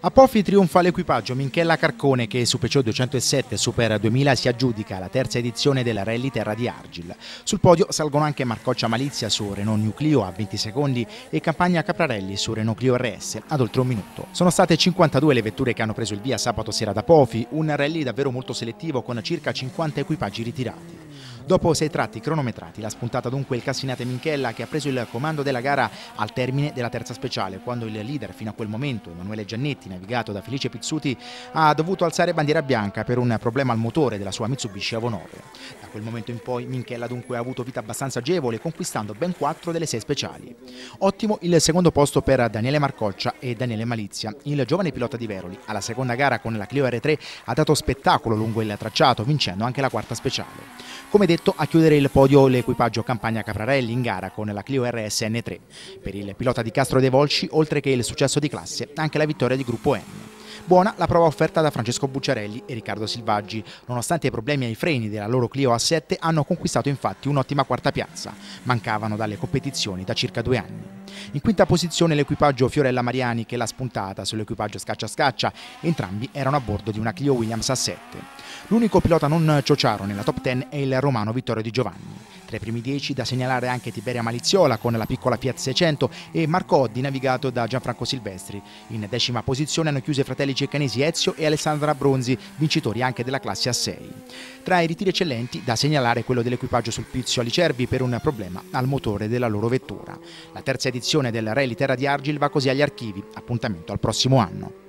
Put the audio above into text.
A Pofi trionfa l'equipaggio Minchella Carcone che su Peugeot 207 Super 2000 si aggiudica la terza edizione della Rally Terra di Argil. Sul podio salgono anche Marcoccia Malizia su Renault New Clio a 20 secondi e Campagna Caprarelli su Renault Clio RS ad oltre un minuto. Sono state 52 le vetture che hanno preso il via sabato sera da Pofi, un rally davvero molto selettivo con circa 50 equipaggi ritirati. Dopo sei tratti cronometrati, La spuntata dunque il Cassinate Minchella che ha preso il comando della gara al termine della terza speciale, quando il leader fino a quel momento, Emanuele Giannetti, navigato da Felice Pizzuti, ha dovuto alzare bandiera bianca per un problema al motore della sua Mitsubishi Avo Da quel momento in poi Minchella dunque ha avuto vita abbastanza agevole, conquistando ben 4 delle 6 speciali. Ottimo il secondo posto per Daniele Marcoccia e Daniele Malizia, il giovane pilota di Veroli. Alla seconda gara con la Clio R3 ha dato spettacolo lungo il tracciato, vincendo anche la quarta speciale. Come detto, a chiudere il podio l'equipaggio Campagna Caprarelli in gara con la Clio RSN3. Per il pilota di Castro De Volci, oltre che il successo di classe, anche la vittoria di gruppo N. Buona la prova offerta da Francesco Bucciarelli e Riccardo Silvaggi. Nonostante i problemi ai freni della loro Clio A7 hanno conquistato infatti un'ottima quarta piazza. Mancavano dalle competizioni da circa due anni. In quinta posizione l'equipaggio Fiorella Mariani che l'ha spuntata sull'equipaggio Scaccia Scaccia, entrambi erano a bordo di una Clio Williams A7. L'unico pilota non ciociaro nella top 10 è il romano Vittorio Di Giovanni. Tra i primi dieci da segnalare anche Tiberia Maliziola con la piccola Fiat 600 e Marcotti navigato da Gianfranco Silvestri. In decima posizione hanno chiuso i fratelli ceccanesi Ezio e Alessandra Bronzi, vincitori anche della classe A6. Tra i ritiri eccellenti da segnalare quello dell'equipaggio sul Pizio Alicerbi per un problema al motore della loro vettura. La terza edizione del Rally Terra di Argil va così agli archivi, appuntamento al prossimo anno.